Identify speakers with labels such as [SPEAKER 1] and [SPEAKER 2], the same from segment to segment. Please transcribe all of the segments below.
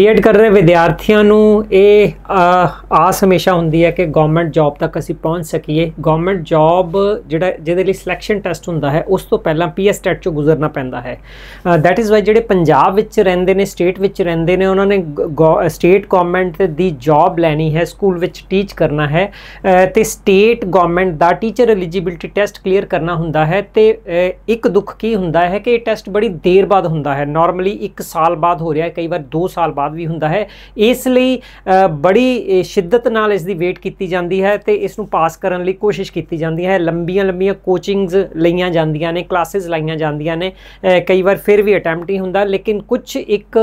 [SPEAKER 1] BEd ਕਰ ਰਹੇ ਵਿਦਿਆਰਥੀਆਂ ਨੂੰ ਇਹ ਆਸ ਹਮੇਸ਼ਾ ਹੁੰਦੀ ਹੈ ਕਿ ਗਵਰਨਮੈਂਟ ਜੌਬ ਤੱਕ ਅਸੀਂ ਪਹੁੰਚ ਸਕੀਏ ਗਵਰਨਮੈਂਟ ਜੌਬ ਜਿਹੜਾ ਜਿਹਦੇ ਲਈ ਸਿਲੈਕਸ਼ਨ ਟੈਸਟ ਹੁੰਦਾ ਹੈ ਉਸ ਤੋਂ ਪਹਿਲਾਂ ਪੀਐਸ ਟੈਟ ਚੋਂ ਗੁਜ਼ਰਨਾ ਪੈਂਦਾ ਹੈ ਥੈਟ ਇਜ਼ ਵਾਈ ਜਿਹੜੇ ਪੰਜਾਬ ਵਿੱਚ ਰਹਿੰਦੇ ਨੇ ਸਟੇਟ ਵਿੱਚ ਰਹਿੰਦੇ ਨੇ ਉਹਨਾਂ ਨੇ ਸਟੇਟ ਗਵਰਨਮੈਂਟ ਦੀ ਜੌਬ ਲੈਣੀ ਹੈ ਸਕੂਲ ਵਿੱਚ ਟੀਚ ਕਰਨਾ ਹੈ ਤੇ ਸਟੇਟ ਗਵਰਨਮੈਂਟ ਦਾ ਟੀਚਰ ਐਲੀਜੀਬਿਲਟੀ ਟੈਸਟ ਕਲੀਅਰ ਕਰਨਾ ਹੁੰਦਾ ਹੈ ਤੇ ਇੱਕ ਦੁੱਖ ਕੀ ਹੁੰਦਾ ਹੈ ਕਿ ਇਹ ਟੈਸਟ ਬੜੀ ਦੇਰ ਬਾਅਦ ਹੁੰਦਾ ਹੈ ਨਾਰਮਲੀ 1 ਸਾਲ ਬਾਅਦ ਹੋ ਰਿਹਾ ਹੈ ਕਈ ਵਾਰ 2 ਸਾਲ ਬਾਅਦ ਸਵਾਦ ਵੀ ਹੁੰਦਾ ਹੈ ਇਸ ਲਈ ਬੜੀ ਸ਼ਿੱਦਤ ਨਾਲ ਇਸ ਦੀ ਵੇਟ ਕੀਤੀ ਜਾਂਦੀ ਹੈ ਤੇ ਇਸ ਨੂੰ ਪਾਸ ਕਰਨ ਲਈ ਕੋਸ਼ਿਸ਼ ਕੀਤੀ ਜਾਂਦੀ ਹੈ ਲੰਬੀਆਂ ਲੰਬੀਆਂ ਕੋਚਿੰਗਸ ਲਈਆਂ ਜਾਂਦੀਆਂ ਨੇ ਕਲਾਸਿਸ ਲਈਆਂ ਜਾਂਦੀਆਂ ਨੇ ਕਈ ਵਾਰ ਫਿਰ ਵੀ ਅਟੈਂਪਟ ਹੀ ਹੁੰਦਾ ਲੇਕਿਨ ਕੁਝ ਇੱਕ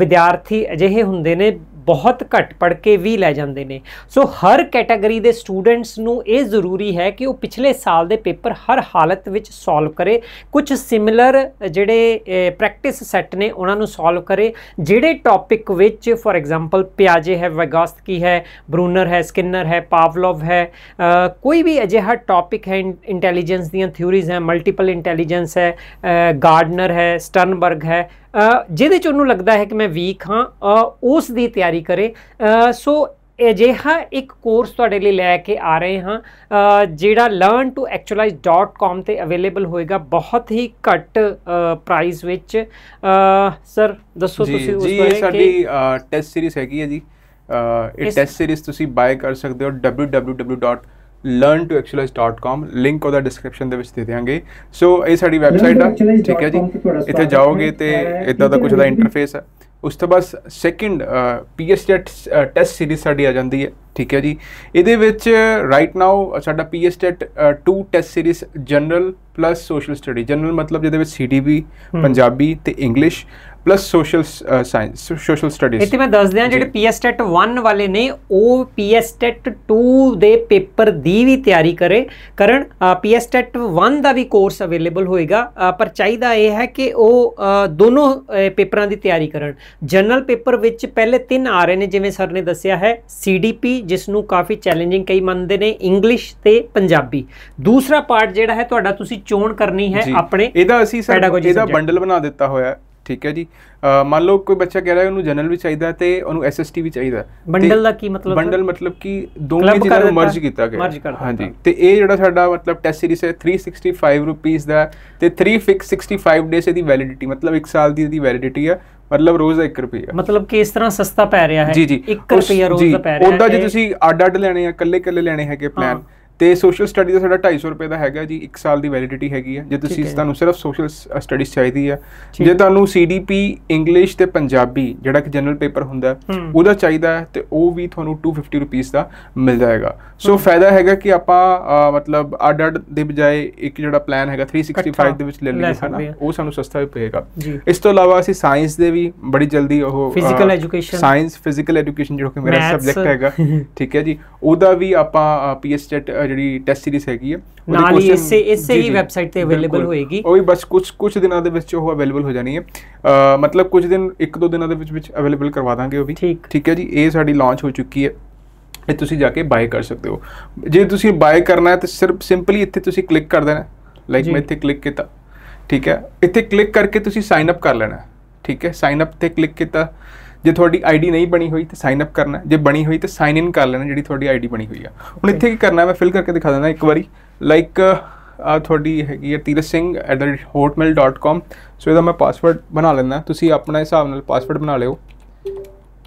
[SPEAKER 1] ਵਿਦਿਆਰਥੀ ਅਜਿਹੇ ਹੁੰਦੇ ਨੇ ਬਹੁਤ ਘੱਟ ਪੜ ਕੇ ਵੀ ਲੈ ਜਾਂਦੇ ਨੇ ਸੋ ਹਰ ਕੈਟਾਗਰੀ ਦੇ ਸਟੂਡੈਂਟਸ ਨੂੰ ਇਹ ਜ਼ਰੂਰੀ ਹੈ ਕਿ ਉਹ ਪਿਛਲੇ ਸਾਲ ਦੇ ਪੇਪਰ ਹਰ ਹਾਲਤ ਵਿੱਚ ਸੋਲਵ ਕਰੇ ਕੁਝ ਸਿਮਿਲਰ ਜਿਹੜੇ ਪ੍ਰੈਕਟਿਸ ਸੈੱਟ ਨੇ ਉਹਨਾਂ ਨੂੰ ਸੋਲਵ ਕਰੇ ਜਿਹੜੇ ਟੌਪਿਕ ਵਿੱਚ ਫੋਰ ਐਗਜ਼ਾਮਪਲ ਪਿਆਜੇ ਹੈ ਵੈਗਾਸਕੀ ਹੈ ਬਰੂਨਰ ਹੈ ਸਕਿਨਰ ਹੈ ਪਾਵਲੋਵ ਹੈ ਕੋਈ ਵੀ ਅਜਿਹਾ ਟੌਪਿਕ ਹੈ ਇੰਟੈਲੀਜੈਂਸ ਦੀਆਂ ਥਿਉਰੀਜ਼ ਹੈ ਮਲਟੀਪਲ ਇੰਟੈਲੀਜੈਂਸ ਹੈ ਗਾਰਡਨਰ ਹੈ ਸਟਰਨਬਰਗ ਹੈ ਜਿਹਦੇ ਚ ਉਹਨੂੰ ਲੱਗਦਾ ਹੈ ਕਿ ਮੈਂ ਵੀਕ ਹਾਂ ਉਸ ਦੀ ਤਿਆਰੀ ਕਰੇ ਸੋ ਅਜਿਹਾ ਇੱਕ ਕੋਰਸ ਤੁਹਾਡੇ ਲਈ ਲੈ ਕੇ ਆ ਰਹੇ ਹਾਂ ਜਿਹੜਾ learntoactualize.com ਤੇ ਅਵੇਲੇਬਲ ਹੋਏਗਾ ਬਹੁਤ ਹੀ ਘੱਟ ਪ੍ਰਾਈਸ ਵਿੱਚ
[SPEAKER 2] ਸਰ ਦੱਸੋ ਤੁਸੀਂ ਉਸ ਬਾਰੇ ਜੀ ਸਾਡੀ ਟੈਸਟ ਸੀਰੀਜ਼ ਹੈਗੀ ਹੈ ਜੀ ਇਹ ਟੈਸਟ ਸੀਰੀਜ਼ ਤੁਸੀਂ ਬਾਏ ਕਰ ਸਕਦੇ ਹੋ www learntoactualize.com ਲਿੰਕ ਉਹਦਾ ਡਿਸਕ੍ਰਿਪਸ਼ਨ ਦੇ ਵਿੱਚ ਦੇ ਦੇਵਾਂਗੇ ਸੋ ਇਹ ਸਾਡੀ ਵੈਬਸਾਈਟ ਆ ਠੀਕ ਹੈ ਜੀ ਇੱਥੇ ਜਾਓਗੇ ਤੇ ਇਦਾਂ ਦਾ ਕੁਝ ਦਾ ਇੰਟਰਫੇਸ ਆ ਉਸ ਤੋਂ ਬਾਅਦ ਸੈਕਿੰਡ ਪੀਐਸਟੈਟ ਟੈਸਟ ਸੀਰੀਜ਼ ਸਾਡੀ ਆ ਜਾਂਦੀ ਹੈ ਠੀਕ ਹੈ ਜੀ ਇਹਦੇ ਵਿੱਚ ਰਾਈਟ ਨਾਓ ਸਾਡਾ PSTET 2 test series general plus social study general ਮਤਲਬ ਜਿਹਦੇ ਵਿੱਚ ਸੀਡੀਬੀ ਪੰਜਾਬੀ ਤੇ English plus social science social studies ਇੱਥੇ ਮੈਂ ਦੱਸ
[SPEAKER 1] ਦਿਆਂ ਜਿਹੜੇ ਪੀਐਸਟੈਟ 1 e ਵਾਲੇ ਨੇ ਉਹ ਪੀਐਸਟੈਟ 2 e ਦੇ ਪੇਪਰ ਦੀ ਵੀ ਤਿਆਰੀ ਕਰੇ ਕਰਨ ਪੀਐਸਟੈਟ 1 e ਦਾ ਵੀ ਕੋਰਸ ਅਵੇਲੇਬਲ ਹੋਏਗਾ ਪਰ ਚਾਹੀਦਾ ਇਹ ਹੈ ਕਿ ਉਹ ਦੋਨੋਂ ਪੇਪਰਾਂ ਦੀ ਤਿਆਰੀ ਕਰਨ ਜਨਰਲ ਪੇਪਰ ਵਿੱਚ ਪਹਿਲੇ ਤਿੰਨ ਆ ਰਹੇ ਨੇ ਜਿਵੇਂ ਸਰ ਨੇ ਦੱਸਿਆ ਹੈ ਸੀਡੀਪੀ ਜਿਸ ਨੂੰ ਕਾਫੀ ਚੈਲੰਜਿੰਗ ਕਈ ਮੰਨਦੇ ਨੇ ਇੰਗਲਿਸ਼ ਤੇ ਪੰਜਾਬੀ ਦੂਸਰਾ ਪਾਰਟ ਜਿਹੜਾ ਹੈ ਤੁਹਾਡਾ ਤੁਸੀਂ ਚੋਣ ਕਰਨੀ ਹੈ ਆਪਣੇ
[SPEAKER 2] ਇਹਦਾ ਅਸੀਂ ਸਰ ਇਹਦਾ ਬੰਡਲ ਬਣਾ ਦਿੱਤਾ ਹੋਇਆ ਹੈ ਠੀਕ ਹੈ ਜੀ ਮੰਨ ਲਓ ਕੋਈ ਬੱਚਾ ਕਹਿ ਰਿਹਾ ਉਹਨੂੰ ਜਨਰਲ ਵੀ ਚਾਹੀਦਾ ਤੇ ਉਹਨੂੰ ਐਸਐਸਟੀ ਵੀ ਚਾਹੀਦਾ ਬੰਡਲ ਦਾ ਕੀ ਮਤਲਬ ਬੰਡਲ ਮਤਲਬ ਕਿ ਦੋਵੇਂ ਜਿਹੜਾ ਨੂੰ ਮਰਜ ਕੀਤਾ ਗਿਆ ਮਰਜ ਕਰਤਾ ਹਾਂਜੀ ਤੇ ਇਹ ਜਿਹੜਾ ਸਾਡਾ ਮਤਲਬ ਟੈਸਟ ਸੀਰੀਜ਼ ਹੈ 365 ਰੁਪੀਸ ਦਾ ਤੇ 365 ਡੇਸ ਦੀ ਵੈਲਿਡਿਟੀ ਮਤਲਬ 1 ਸਾਲ ਦੀ ਦੀ ਵੈਲਿਡਿਟੀ ਹੈ ਮਤਲਬ ਰੋਜ਼ ਦਾ 1 ਰੁਪਿਆ ਮਤਲਬ
[SPEAKER 1] ਕਿ ਇਸ ਤਰ੍ਹਾਂ ਸਸਤਾ ਪੈ ਰਿਹਾ ਹੈ 1 ਰੁਪਿਆ ਰੋਜ਼ ਦਾ ਪੈ ਰਿਹਾ ਹੈ ਉਹਦਾ ਜੇ ਤੁਸੀਂ
[SPEAKER 2] ਅੱਡ ਅੱਡ ਲੈਣੇ ਆ ਕੱਲੇ ਕੱਲੇ ਲੈਣੇ ਹੈਗੇ ਪਲਾਨ ਤੇ ਸੋਸ਼ਲ ਸਟੱਡੀ ਦਾ ਸਾਡਾ 250 ਰੁਪਏ ਦਾ ਹੈਗਾ ਜੀ 1 ਸਾਲ ਦੀ ਵੈਲਿਡਿਟੀ ਹੈਗੀ ਹੈ ਜੇ ਤੁਸੀਂ ਤੁਹਾਨੂੰ ਸਿਰਫ ਸੋਸ਼ਲ ਸਟੱਡੀਜ਼ ਚਾਹੀਦੀ ਆ ਜੇ ਤੁਹਾਨੂੰ ਸੀਡੀਪੀ ਇੰਗਲਿਸ਼ ਤੇ ਪੰਜਾਬੀ ਜਿਹੜਾ ਕਿ ਜਨਰਲ ਪੇਪਰ ਹੁੰਦਾ ਉਹਦਾ ਚਾਹੀਦਾ ਹੈ ਤੇ ਉਹ ਵੀ ਤੁਹਾਨੂੰ 250 ਰੁਪਏ ਦਾ ਮਿਲ ਜਾਏਗਾ ਸੋ ਫਾਇਦਾ ਹੈਗਾ ਕਿ ਆਪਾਂ ਮਤਲਬ ਅੱਡ ਅੱਡ ਦੇ ਬਜਾਏ ਇੱਕ ਜਿਹੜਾ ਪਲਾਨ ਹੈਗਾ 365 ਦੇ ਵਿੱਚ ਲੈ ਲਈਏ ਹਨਾ ਉਹ ਸਾਨੂੰ ਸਸਤਾ ਵੀ ਪਏਗਾ ਇਸ ਤੋਂ ਇਲਾਵਾ ਅਸੀਂ ਸਾਇੰਸ ਦੇ ਵੀ ਬੜੀ ਜਲਦੀ ਉਹ physical education science physical education ਜਿਹੜਾ ਕਿ ਮੇਰਾ ਸਬਜੈਕਟ ਹੈਗਾ ਠੀਕ ਹੈ ਜੀ ਉਹਦਾ ਵੀ ਆਪਾਂ ਪੀਐਸਟੈਟ ਜਿਹੜੀ ਟੈਸਟ ਸੀਰੀਜ਼ ਹੈਗੀ ਆ ਨਾਲ ਹੀ ਇਸੇ ਇਸੇ ਹੀ ਵੈਬਸਾਈਟ ਤੇ ਅਵੇਲੇਬਲ ਹੋਏਗੀ ਉਹ ਵੀ ਬਸ ਕੁਝ ਕੁਝ ਦਿਨਾਂ ਦੇ ਵਿੱਚ ਉਹ ਅਵੇਲੇਬਲ ਹੋ ਜਾਣੀ ਹੈ ਮਤਲਬ ਕੁਝ ਦਿਨ ਇੱਕ ਦੋ ਦਿਨਾਂ ਦੇ ਵਿੱਚ ਵਿੱਚ ਅਵੇਲੇਬਲ ਕਰਵਾ ਦਾਂਗੇ ਉਹ ਵੀ ਠੀਕ ਹੈ ਜੀ ਇਹ ਸਾਡੀ ਲਾਂਚ ਹੋ ਚੁੱਕੀ ਹੈ ਇਹ ਤੁਸੀਂ ਜਾ ਕੇ ਬਾਏ ਕਰ ਸਕਦੇ ਹੋ ਜੇ ਤੁਸੀਂ ਬਾਏ ਕਰਨਾ ਹੈ ਤਾਂ ਸਿਰਫ ਸਿੰਪਲੀ ਇੱਥੇ ਤੁਸੀਂ ਕਲਿੱਕ ਕਰ ਦੇਣਾ ਲਾਈਕ ਮੈਂ ਇੱਥੇ ਕਲਿੱਕ ਕੀਤਾ ਠੀਕ ਹੈ ਇੱਥੇ ਕਲਿੱਕ ਕਰਕੇ ਤੁਸੀਂ ਸਾਈਨ ਅਪ ਕਰ ਲੈਣਾ ਠੀਕ ਹੈ ਸਾਈਨ ਅਪ ਤੇ ਕਲਿੱਕ ਕੀਤਾ ਜੇ ਤੁਹਾਡੀ ਆਈਡੀ ਨਹੀਂ ਬਣੀ ਹੋਈ ਤੇ ਸਾਈਨ ਅਪ ਕਰਨਾ ਜੇ ਬਣੀ ਹੋਈ ਤੇ ਸਾਈਨ ਇਨ ਕਰ ਲੈਣਾ ਜਿਹੜੀ ਤੁਹਾਡੀ ਆਈਡੀ ਬਣੀ ਹੋਈ ਆ ਹੁਣ ਇੱਥੇ ਕੀ ਕਰਨਾ ਮੈਂ ਫਿਲ ਕਰਕੇ ਦਿਖਾ ਦਿੰਦਾ ਇੱਕ ਵਾਰੀ ਲਾਈਕ ਆ ਤੁਹਾਡੀ ਹੈਗੀ ਹੈ ਤੀਰਤ ਸਿੰਘ @hotmail.com ਸੋ ਇਹਦਾ ਮੈਂ ਪਾਸਵਰਡ ਬਣਾ ਲੈਣਾ ਤੁਸੀਂ ਆਪਣਾ ਹਿਸਾਬ ਨਾਲ ਪਾਸਵਰਡ ਬਣਾ ਲਿਓ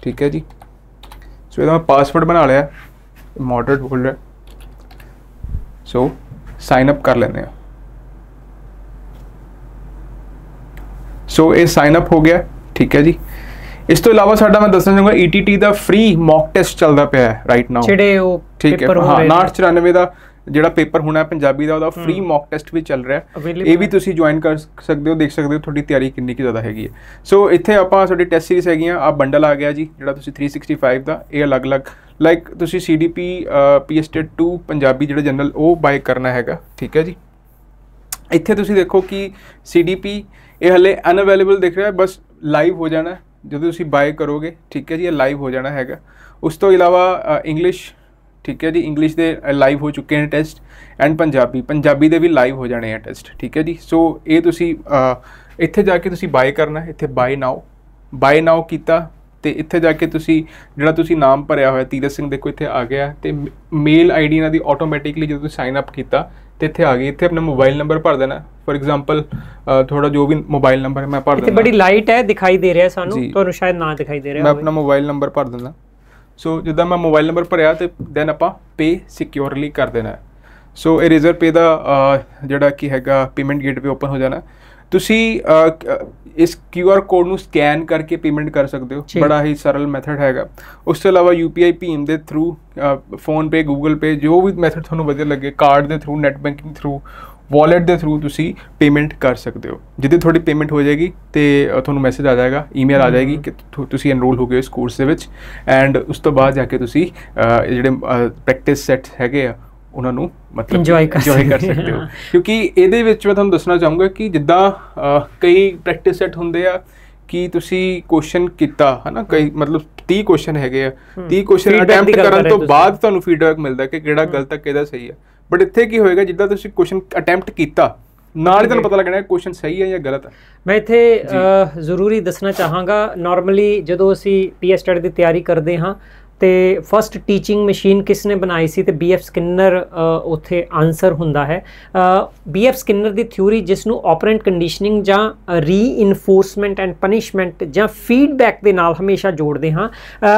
[SPEAKER 2] ਠੀਕ ਹੈ ਜੀ ਸੋ ਇਹਦਾ ਮੈਂ ਪਾਸਵਰਡ ਬਣਾ ਲਿਆ ਮੋਡਰੇਟ ਰਿਹਾ ਸੋ ਸਾਈਨ ਅਪ ਕਰ ਲੈਂਦੇ ਆ ਸੋ ਇਹ ਸਾਈਨ ਅਪ ਹੋ ਗਿਆ ਠੀਕ ਹੈ ਜੀ ਇਸ ਤੋਂ ਇਲਾਵਾ ਸਾਡਾ ਮੈਂ ਦੱਸਣਾ ਚਾਹੁੰਗਾ ETT ਦਾ ਫ੍ਰੀ ਮੌਕ ਟੈਸਟ ਚੱਲਦਾ ਪਿਆ ਹੈ ਰਾਈਟ ਨਾਓ ਜਿਹੜੇ ਉਹ ਠੀਕ ਹੈ ਹਾਂ ਦਾ ਜਿਹੜਾ ਪੇਪਰ ਹੋਣਾ ਹੈ ਪੰਜਾਬੀ ਦਾ ਉਹਦਾ ਫ੍ਰੀ ਮੌਕ ਟੈਸਟ ਵੀ ਚੱਲ ਰਿਹਾ ਹੈ ਇਹ ਵੀ ਤੁਸੀਂ ਜੁਆਇਨ ਕਰ ਸਕਦੇ ਹੋ ਦੇਖ ਸਕਦੇ ਹੋ ਤੁਹਾਡੀ ਤਿਆਰੀ ਕਿੰਨੀ ਕਿ ਜ਼ਿਆਦਾ ਹੈਗੀ ਹੈ ਸੋ ਇੱਥੇ ਆਪਾਂ ਸਾਡੀ ਟੈਸਟ ਸੀਰੀਜ਼ ਹੈਗੀਆਂ ਆ ਬੰਡਲ ਆ ਗਿਆ ਜੀ ਜਿਹੜਾ ਤੁਸੀਂ 365 ਦਾ ਇਹ ਅਲੱਗ-ਅਲੱਗ ਲਾਈਕ ਤੁਸੀਂ CDP PST 2 ਪੰਜਾਬੀ ਜਿਹੜਾ ਜਨਰਲ ਉਹ ਬਾਈ ਕਰਨਾ ਹੈਗਾ ਠੀਕ ਹੈ ਜੀ ਇੱਥੇ ਤੁਸੀਂ ਦੇਖੋ ਕਿ CDP ਇਹ ਹਲੇ ਅਨਅਵੇਲੇਬਲ ਦਿਖ ਰਿਹਾ ਹੈ ਬਸ ਲਾਈਵ ਹੋ ਜਾਣਾ ਜਦੋਂ ਤੁਸੀਂ ਬਾਏ ਕਰੋਗੇ ਠੀਕ ਹੈ ਜੀ ਇਹ ਲਾਈਵ ਹੋ ਜਾਣਾ ਹੈਗਾ ਉਸ ਤੋਂ ਇਲਾਵਾ ਇੰਗਲਿਸ਼ ਠੀਕ ਹੈ ਜੀ ਇੰਗਲਿਸ਼ ਦੇ ਲਾਈਵ ਹੋ ਚੁੱਕੇ ਨੇ ਟੈਸਟ ਐਂਡ ਪੰਜਾਬੀ ਪੰਜਾਬੀ ਦੇ ਵੀ ਲਾਈਵ ਹੋ ਜਾਣੇ ਆ ਟੈਸਟ ਠੀਕ ਹੈ ਜੀ ਸੋ ਇਹ ਤੁਸੀਂ ਇੱਥੇ ਜਾ ਕੇ ਤੁਸੀਂ ਬਾਏ ਕਰਨਾ ਇੱਥੇ ਬਾਏ ਨਾਓ ਬਾਏ ਨਾਓ ਕੀਤਾ ਤੇ ਇੱਥੇ ਜਾ ਕੇ ਤੁਸੀਂ ਜਿਹੜਾ ਤੁਸੀਂ ਨਾਮ ਭਰਿਆ ਹੋਇਆ ਤੀਰਤ ਸਿੰਘ ਦੇਖੋ ਇੱਥੇ ਆ ਗਿਆ ਤੇ ਮੇਲ ਆਈਡੀ ਇਹਨਾਂ ਦੀ ਆਟੋਮੈਟਿਕਲੀ ਜਦੋਂ ਤੁਸੀਂ ਸਾਈਨ ਅਪ ਕੀਤਾ ਤੇ ਇੱਥੇ ਆ ਗਈ ਇੱਥੇ ਆਪਣਾ ਮੋਬਾਈਲ ਨੰਬਰ ਭਰ ਦੇਣਾ ਫੋਰ ਐਗਜ਼ਾਮਪਲ ਥੋੜਾ ਜੋ ਵੀ ਮੋਬਾਈਲ ਨੰਬਰ ਮੈਂ ਭਰ ਦੇਣਾ ਇੱਥੇ ਬੜੀ ਲਾਈਟ ਹੈ ਦਿਖਾਈ ਦੇ ਰਿਹਾ ਸਾਨੂੰ ਤੁਹਾਨੂੰ ਸ਼ਾਇਦ ਨਾ ਦਿਖਾਈ ਦੇ ਰਿਹਾ ਮੈਂ ਆਪਣਾ ਮੋਬਾਈਲ ਨੰਬਰ ਭਰ ਦਿੰਦਾ ਸੋ ਜਦੋਂ ਮੈਂ ਮੋਬਾਈਲ ਨੰਬਰ ਭਰਿਆ ਤੇ ਦੈਨ ਆਪਾਂ ਪੇ ਸਿਕਿਉਰਲੀ ਕਰ ਦੇਣਾ ਸੋ ਇਹ ਰਿਜ਼ਰਵ ਪੇ ਦਾ ਜਿਹੜਾ ਕੀ ਹੈਗਾ ਪੇਮੈਂਟ ਗੇਟਵੇ ਓਪਨ ਹੋ ਜਾਣਾ ਤੁਸੀਂ ਇਸ QR ਕੋਡ ਨੂੰ ਸਕੈਨ ਕਰਕੇ ਪੇਮੈਂਟ ਕਰ ਸਕਦੇ ਹੋ ਬੜਾ ਹੀ ਸਰਲ ਮੈਥਡ ਹੈਗਾ ਉਸ ਤੋਂ ਇਲਾਵਾ UPI ਭੀਮ ਦੇ through PhonePe Google pay ਜੋ ਵੀ ਮੈਥਡ ਤੁਹਾਨੂੰ ਵਧੀਆ ਲੱਗੇ ਕਾਰਡ ਦੇ through net banking through wallet ਦੇ ਥਰੂ ਤੁਸੀਂ ਪੇਮੈਂਟ ਕਰ ਸਕਦੇ ਹੋ ਜਿੱਦੇ ਤੁਹਾਡੀ ਪੇਮੈਂਟ ਹੋ ਜਾਏਗੀ ਤੇ ਤੁਹਾਨੂੰ ਮੈਸੇਜ ਆ ਜਾਏਗਾ ਈਮੇਲ ਆ ਜਾਏਗੀ ਕਿ ਤੁਸੀਂ ਐਨਰੋਲ ਹੋ ਗਏ ਇਸ ਕੋਰਸ ਦੇ ਵਿੱਚ ਐਂਡ ਉਸ ਤੋਂ ਬਾਅਦ ਜਾ ਕੇ ਤੁਸੀਂ ਜਿਹੜੇ ਪ੍ਰੈਕਟਿਸ ਸੈਟ ਹੈਗੇ ਆ ਉਹਨਾਂ ਨੂੰ ਮਤਲਬ ਇੰਜੋਏ ਕਰ ਸਕਦੇ ਹੋ ਕਿਉਂਕਿ ਇਹਦੇ ਵਿੱਚ ਮੈਂ ਤੁਹਾਨੂੰ ਦੱਸਣਾ ਚਾਹੂੰਗਾ ਕਿ ਜਿੱਦਾਂ ਕਈ ਪ੍ਰੈਕਟਿਸ ਸੈਟ ਹੁੰਦੇ ਆ ਕਿ ਤੁਸੀਂ ਕੁਐਸਚਨ ਕੀਤਾ ਹਨਾ ਕਈ ਮਤਲਬ 30 ਕੁਐਸਚਨ ਹੈਗੇ ਆ 30 ਕੁਐਸਚਨ ਅਟੈਂਪਟ ਕਰਨ ਤੋਂ ਬਾਅਦ ਤੁਹਾਨੂੰ ਫੀਡਬੈਕ ਮਿਲਦਾ ਕਿ ਕਿਹੜਾ ਗਲਤ ਹੈ ਕਿਹੜਾ ਸਹੀ ਹੈ ਬਟ ਇੱਥੇ ਕੀ ਹੋਏਗਾ ਜਿੱਦਾਂ ਤੁਸੀਂ ਕੁਐਸਚਨ ਅਟੈਂਪਟ ਕੀਤਾ ਨਾਲ ਹੀ ਤੁਹਾਨੂੰ ਪਤਾ ਲੱਗਣਾ ਹੈ ਕੁਐਸਚਨ ਸਹੀ ਹੈ ਜਾਂ ਗਲਤ ਹੈ ਮੈਂ ਇੱਥੇ ਜ਼ਰੂਰੀ
[SPEAKER 1] ਦੱਸਣਾ ਚਾਹਾਂਗਾ ਨਾਰਮਲੀ ਜਦੋਂ ਅਸੀਂ ਪੀਐਸ ਸਟੱਡੀ ਦੀ ਤਿਆਰੀ ਕਰਦੇ ਹਾਂ ਤੇ ਫਰਸਟ ਟੀਚਿੰਗ ਮਸ਼ੀਨ ਕਿਸ ਨੇ ਬਣਾਈ ਸੀ ਤੇ ਬੀਐਫ ਸਕਿਨਰ ਉੱਥੇ ਆਨਸਰ ਹੁੰਦਾ ਹੈ ਬੀਐਫ ਸਕਿਨਰ ਦੀ ਥਿਊਰੀ ਜਿਸ ਨੂੰ ਆਪਰੈਂਟ ਕੰਡੀਸ਼ਨਿੰਗ ਜਾਂ ਰੀਇਨਫੋਰਸਮੈਂਟ ਐਂਡ ਪਨਿਸ਼ਮੈਂਟ ਜਾਂ ਫੀਡਬੈਕ ਦੇ ਨਾਲ ਹਮੇਸ਼ਾ ਜੋੜਦੇ ਹਾਂ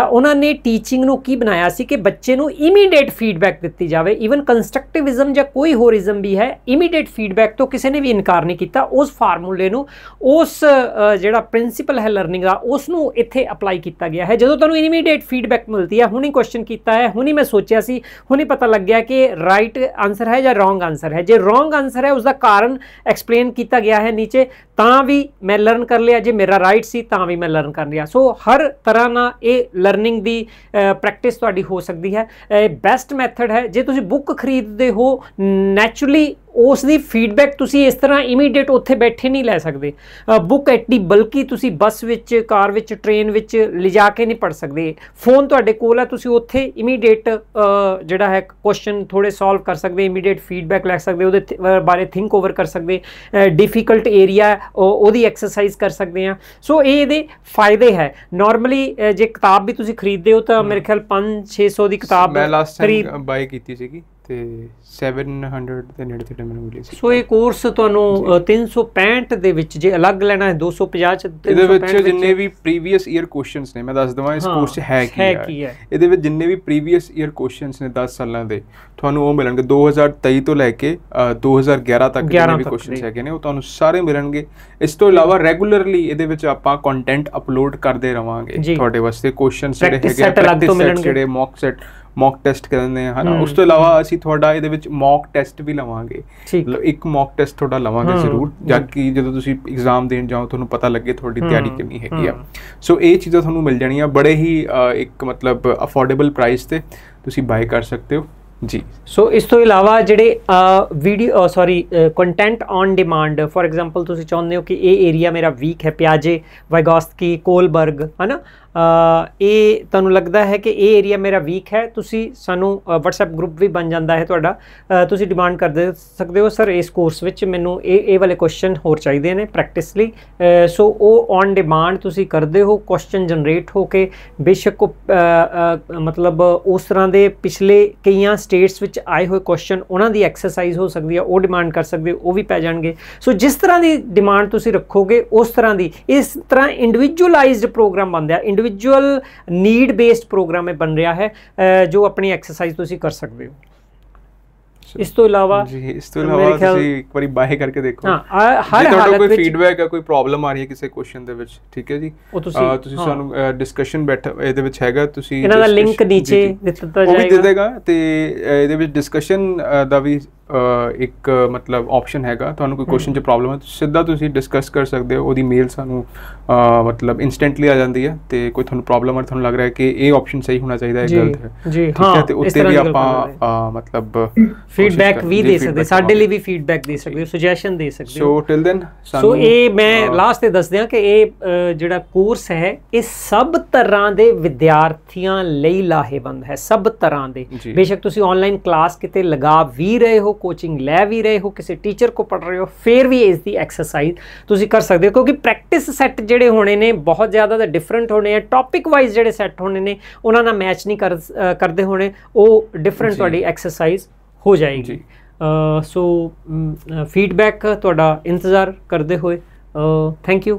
[SPEAKER 1] ਉਹਨਾਂ ਨੇ ਟੀਚਿੰਗ ਨੂੰ ਕੀ ਬਣਾਇਆ ਸੀ ਕਿ ਬੱਚੇ ਨੂੰ ਇਮੀਡੀਏਟ ਫੀਡਬੈਕ ਦਿੱਤੀ ਜਾਵੇ ਈਵਨ ਕੰਸਟਰਕਟਿਵਿਜ਼ਮ ਜਾਂ ਕੋਈ ਹੋਰਿਜ਼ਮ ਵੀ ਹੈ ਇਮੀਡੀਏਟ ਫੀਡਬੈਕ ਤੋਂ ਕਿਸੇ ਨੇ ਵੀ ਇਨਕਾਰ ਨਹੀਂ ਕੀਤਾ ਉਸ ਫਾਰਮੂਲੇ ਨੂੰ ਉਸ ਜਿਹੜਾ ਪ੍ਰਿੰਸੀਪਲ ਹੈ ਲਰਨਿੰਗ ਦਾ ਉਸ ਨੂੰ ਇੱਥੇ ਅਪਲਾਈ ਕੀਤਾ ਗਿਆ ਹੈ ਜਦੋਂ ਤੁਹਾਨੂੰ ਇਮੀਡੀਏਟ ਫੀਡਬੈਕ ਮਿਲਦੀ ਕੀਤੀ ਹੈ ਹੁਣੀ ਕੁਐਸਚਨ ਕੀਤਾ ਹੈ ਹੁਣੀ ਮੈਂ ਸੋਚਿਆ ਸੀ ਹੁਣੀ ਪਤਾ ਲੱਗਿਆ ਕਿ ਰਾਈਟ ਆਨਸਰ ਹੈ ਜਾਂ ਰੋਂਗ ਆਨਸਰ ਹੈ ਜੇ ਰੋਂਗ ਆਨਸਰ ਹੈ ਉਸ ਦਾ ਕਾਰਨ ਐਕਸਪਲੇਨ ਕੀਤਾ ਗਿਆ ਹੈ ਨੀਚੇ ਤਾਂ ਵੀ ਮੈਂ ਲਰਨ ਕਰ ਲਿਆ ਜੇ ਮੇਰਾ ਰਾਈਟ ਸੀ ਤਾਂ ਵੀ ਮੈਂ ਲਰਨ ਕਰ ਲਿਆ ਸੋ ਹਰ ਤਰ੍ਹਾਂ ਨਾਲ ਇਹ ਲਰਨਿੰਗ ਦੀ ਪ੍ਰੈਕਟਿਸ ਤੁਹਾਡੀ ਹੋ ਸਕਦੀ ਹੈ ਇਹ ਬੈਸਟ ਮੈਥਡ ਹੈ ਜੇ ਤੁਸੀਂ ਬੁੱਕ ਖਰੀਦਦੇ ਹੋ ਨੇਚਰਲੀ ਉਸ ਦੀ ਫੀਡਬੈਕ ਤੁਸੀਂ ਇਸ ਤਰ੍ਹਾਂ ਇਮੀਡੀਏਟ ਉੱਥੇ ਬੈਠੇ ਨਹੀਂ ਲੈ ਸਕਦੇ ਬੁੱਕ ਐਟੀ ਬਲਕਿ ਤੁਸੀਂ ਬੱਸ ਵਿੱਚ ਕਾਰ ਵਿੱਚ ਟ੍ਰੇਨ ਵਿੱਚ ਲਿਜਾ ਕੇ ਨਹੀਂ ਪੜ ਸਕਦੇ ਫੋਨ ਤੁਹਾਡੇ ਕੋਲ ਹੈ ਤੁਸੀਂ ਉੱਥੇ ਇਮੀਡੀਏਟ ਜਿਹੜਾ ਹੈ ਕੁਐਸਚਨ ਥੋੜੇ ਸੋਲਵ ਕਰ ਸਕਦੇ ਇਮੀਡੀਏਟ ਫੀਡਬੈਕ ਲੈ ਸਕਦੇ ਉਹਦੇ ਬਾਰੇ ਥਿੰਕ ਓਵਰ ਕਰ ਸਕਦੇ ਡਿਫਿਕਲਟ ਏਰੀਆ ਉਹਦੀ ਐਕਸਰਸਾਈਜ਼ ਕਰ ਸਕਦੇ ਆ ਸੋ ਇਹ ਇਹਦੇ ਫਾਇਦੇ ਹੈ ਨਾਰਮਲੀ ਜੇ ਕਿਤਾਬ ਵੀ ਤੁਸੀਂ ਖਰੀਦਦੇ ਹੋ ਤਾਂ ਮੇਰੇ ਖਿਆਲ 5
[SPEAKER 2] 600 ਦੀ ਕਿਤਾਬ ਮੈਂ ਲਾਸਟ ਟਾਈਮ ਬਾਈ ਕੀਤੀ ਸੀਗੀ ਤੇ 700 ਦੇ ਨੇੜੇ ਤੇ ਮੈਨੂੰ ਮਿਲੀ ਸੀ
[SPEAKER 1] ਸੋ ਇਹ ਕੋਰਸ ਤੁਹਾਨੂੰ 365 ਦੇ ਵਿੱਚ ਜੇ ਅਲੱਗ ਲੈਣਾ ਹੈ 250 ਚ ਇਹਦੇ ਵਿੱਚ ਜਿੰਨੇ
[SPEAKER 2] ਵੀ ਪ੍ਰੀਵੀਅਸ ਈਅਰ ਕੁਐਸਚਨਸ ਨੇ ਮੈਂ ਦੱਸ ਦਵਾਂ ਇਸ ਕੋਰਸ ਚ ਹੈ ਕੀ ਹੈ ਇਹਦੇ ਵਿੱਚ ਜਿੰਨੇ ਵੀ ਪ੍ਰੀਵੀਅਸ ਈਅਰ ਕੁਐਸਚਨਸ ਨੇ 10 ਸਾਲਾਂ ਦੇ ਤੁਹਾਨੂੰ ਉਹ ਮਿਲਣਗੇ 2023 ਤੋਂ ਲੈ ਕੇ 2011 ਤੱਕ ਜਿੰਨੇ ਵੀ ਕੁਐਸਚਨਸ ਹੈਗੇ ਨੇ ਉਹ ਤੁਹਾਨੂੰ ਸਾਰੇ ਮਿਲਣਗੇ ਇਸ ਤੋਂ ਇਲਾਵਾ ਰੈਗੂਲਰਲੀ ਇਹਦੇ ਵਿੱਚ ਆਪਾਂ ਕੰਟੈਂਟ ਅਪਲੋਡ ਕਰਦੇ ਰਵਾਂਗੇ ਤੁਹਾਡੇ ਵਾਸਤੇ ਕੁਐਸਚਨਸ ਜਿਹੜੇ ਹੈਗੇ ਜਿਹੜੇ ਮੌਕ ਸੈਟ ਮੌਕ ਟੈਸਟ ਕਰਨੇ ਹਨ ਉਸ ਤੋਂ ਇਲਾਵਾ ਅਸੀਂ ਤੁਹਾਡਾ ਇਹਦੇ ਵਿੱਚ ਮੌਕ ਟੈਸਟ ਵੀ ਲਵਾਂਗੇ ਮਤਲਬ ਇੱਕ ਮੌਕ ਟੈਸਟ ਤੁਹਾਡਾ ਲਵਾਂਗੇ ਜ਼ਰੂਰ ਜਦ ਕਿ ਜਦੋਂ ਤੁਸੀਂ ਐਗਜ਼ਾਮ ਦੇਣ ਜਾਓ ਤੁਹਾਨੂੰ ਪਤਾ ਲੱਗੇ ਤੁਹਾਡੀ ਤਿਆਰੀ ਕਿੰਨੀ ਹੈਗੀ ਆ ਸੋ ਇਹ ਚੀਜ਼ਾਂ ਤੁਹਾਨੂੰ ਮਿਲ ਜਾਣੀਆਂ ਬੜੇ ਹੀ ਇੱਕ ਮਤਲਬ ਅਫੋਰਡੇਬਲ ਪ੍ਰਾਈਸ ਤੇ ਤੁਸੀਂ ਬਾਏ ਕਰ ਸਕਦੇ ਹੋ ਜੀ ਸੋ ਇਸ ਤੋਂ ਇਲਾਵਾ ਜਿਹੜੇ video
[SPEAKER 1] sorry content on demand for example ਤੁਸੀਂ ਚਾਹੁੰਦੇ ਹੋ ਕਿ ਇਹ ਏਰੀਆ ਮੇਰਾ ਵੀਕ ਹੈ ਪਿਆਜੇ ਵਾਈਗੋਸਕੀ ਕੋਲਬਰਗ ਹਨਾ ਇਹ ਤੁਹਾਨੂੰ ਲੱਗਦਾ ਹੈ ਕਿ ਇਹ ਏਰੀਆ ਮੇਰਾ ਵੀਕ ਹੈ ਤੁਸੀਂ ਸਾਨੂੰ WhatsApp ਗਰੁੱਪ ਵੀ ਬਣ ਜਾਂਦਾ ਹੈ ਤੁਹਾਡਾ ਤੁਸੀਂ ਡਿਮਾਂਡ ਕਰ ਦੇ ਸਕਦੇ ਹੋ ਸਰ ਇਸ ਕੋਰਸ ਵਿੱਚ ਮੈਨੂੰ ਇਹ ਇਹ ਵਾਲੇ ਕੁਐਸਚਨ ਹੋਰ ਚਾਹੀਦੇ ਨੇ ਪ੍ਰੈਕਟਿਸ ਲਈ ਸੋ ਉਹ ਔਨ ਡਿਮਾਂਡ ਤੁਸੀਂ ਕਰਦੇ ਹੋ ਕੁਐਸਚਨ ਜਨਰੇਟ ਹੋ ਕੇ ਬੇਸ਼ੱਕ ਮਤਲਬ ਉਸ ਤਰ੍ਹਾਂ ਦੇ ਪਿਛਲੇ ਕਈਆਂ ਸਟੇਟਸ ਵਿੱਚ ਆਏ ਹੋਏ ਕੁਐਸਚਨ ਉਹਨਾਂ ਦੀ ਐਕਸਰਸਾਈਜ਼ ਹੋ ਸਕਦੀ ਹੈ ਉਹ ਡਿਮਾਂਡ ਕਰ ਸਕਦੇ ਹੋ ਉਹ ਵੀ ਪੈ ਜਾਣਗੇ ਸੋ ਜਿਸ ਤਰ੍ਹਾਂ ਦੀ ਡਿਮਾਂਡ ਤੁਸੀਂ ਰੱਖੋਗੇ ਉਸ ਤਰ੍ਹਾਂ ਦੀ ਇਸ ਤਰ੍ਹਾਂ ਇੰਡੀਵਿਜੂਅਲਾਈਜ਼ਡ ਪ੍ਰੋਗਰਾਮ ਬਣਦਾ ਇੰਡੀਵਿਜੂਅਲ ਨੀਡ ਬੇਸਡ ਪ੍ਰੋਗਰਾਮ ਇਹ ਬਣ ਰਿਹਾ ਹੈ ਜੋ ਆਪਣੀ ਐਕਸਰਸਾਈਜ਼ ਤੁਸੀਂ ਕਰ ਸਕਦੇ ਹੋ ਇਸ ਤੋਂ ਇਲਾਵਾ ਜੀ ਇਸ ਤੋਂ ਇਲਾਵਾ ਤੁਸੀਂ
[SPEAKER 2] ਇੱਕ ਵਾਰੀ ਬਾਹੇ ਕਰਕੇ ਦੇਖੋ ਹਾਂ ਹਰ ਹਾਲਤ ਵਿੱਚ ਕੋਈ ਫੀਡਬੈਕ ਹੈ ਕੋਈ ਪ੍ਰੋਬਲਮ ਆ ਰਹੀ ਹੈ ਕਿਸੇ ਕੁਐਸਚਨ ਦੇ ਵਿੱਚ ਠੀਕ ਹੈ ਜੀ ਉਹ ਤੁਸੀਂ ਤੁਸੀਂ ਸਾਨੂੰ ਡਿਸਕਸ਼ਨ ਬੈਠ ਇਹਦੇ ਵਿੱਚ ਹੈਗਾ ਤੁਸੀਂ ਇਹਨਾਂ ਦਾ ਲਿੰਕ ਨੀਚੇ ਦਿੱਤਾ ਜਾਏਗਾ ਉਹ ਵੀ ਦੇ ਦੇਗਾ ਤੇ ਇਹਦੇ ਵਿੱਚ ਡਿਸਕਸ਼ਨ ਦਾ ਵੀ ਇੱਕ ਮਤਲਬ ਆਪਸ਼ਨ ਹੈਗਾ ਤੁਹਾਨੂੰ ਕੋਈ ਕੁਐਸਚਨ 'ਚ ਪ੍ਰੋਬਲਮ ਹੈ ਸਿੱਧਾ ਤੁਸੀਂ ਡਿਸਕਸ ਕਰ ਸਕਦੇ ਹੋ ਉਹਦੀ ਮੇਲ ਸਾਨੂੰ ਮਤਲਬ ਇਨਸਟੈਂਟਲੀ ਆ ਜਾਂਦੀ ਹੈ ਤੇ ਕੋਈ ਤੁਹਾਨੂੰ ਪ੍ਰੋਬਲਮ ਹੈ ਤੁਹਾਨੂੰ ਲੱਗ ਰਿਹਾ ਹੈ ਕਿ ਇਹ ਆਪਸ਼ਨ ਸਹੀ ਹੋਣਾ ਚਾਹੀਦਾ ਹੈ ਗਲਤ ਹੈ ਜੀ ਹਾਂ ਤੇ ਉੱਤੇ ਵੀ ਆਪਾਂ ਮਤਲਬ ਫੀਡਬੈਕ ਵੀ ਦੇ ਸਕਦੇ ਸਾਡੇ ਲਈ
[SPEAKER 1] ਵੀ ਫੀਡਬੈਕ ਦੇ ਸਕਦੇ ਹੋ ਸੁਜੈਸ਼ਨ ਦੇ ਸਕਦੇ ਹੋ ਸੋ ਟਿਲ
[SPEAKER 2] ਦੈਨ ਸੋ ਇਹ ਮੈਂ
[SPEAKER 1] ਲਾਸਟ ਤੇ ਦੱਸ ਦਿਆਂ ਕਿ ਇਹ ਜਿਹੜਾ ਕੋਰਸ ਹੈ ਇਹ ਸਭ ਤਰ੍ਹਾਂ ਦੇ ਵਿਦਿਆਰਥੀਆਂ ਲਈ ਲਾਹੇਵੰਦ ਹੈ ਸਭ ਤਰ੍ਹਾਂ ਦੇ ਬੇਸ਼ੱਕ ਤੁਸੀਂ ਆਨਲਾਈਨ ਕਲਾਸ ਕਿਤੇ ਲਗਾ ਵੀ ਰਹੇ ਹੋ ਕੋਚਿੰਗ ਲੈ ਵੀ ਰਹੇ ਹੋ ਕਿਸੇ ਟੀਚਰ ਕੋ ਪੜ ਰਹੇ ਹੋ ਫੇਰ ਵੀ ਇਸ ਦੀ ਐਕਸਰਸਾਈਜ਼ ਤੁਸੀਂ ਕਰ ਸਕਦੇ ਹੋ ਕਿਉਂਕਿ ਪ੍ਰੈਕਟਿਸ ਸੈੱਟ ਜਿਹੜੇ ਹੋਣੇ ਨੇ ਬਹੁਤ ਜ਼ਿਆਦਾ ਦਾ ਡਿਫਰੈਂਟ ਹੋਣੇ ਆ ਟੌਪਿਕ ਵਾਈਜ਼ ਜਿਹੜੇ ਸੈੱਟ ਹੋਣੇ ਨੇ ਉਹਨਾਂ ਨਾਲ ਮੈਚ ਨਹੀਂ ਕਰਦੇ ਹੋਣੇ ਉਹ ਡਿਫਰੈਂਟ ਤੁਹਾਡੀ ਐਕਸਰਸਾਈਜ਼ ਹੋ ਜਾਏਗੀ ਸੋ ਫੀਡਬੈਕ ਤੁਹਾਡਾ ਇੰਤਜ਼ਾਰ ਕਰਦੇ ਹੋਏ ਥੈਂਕ ਯੂ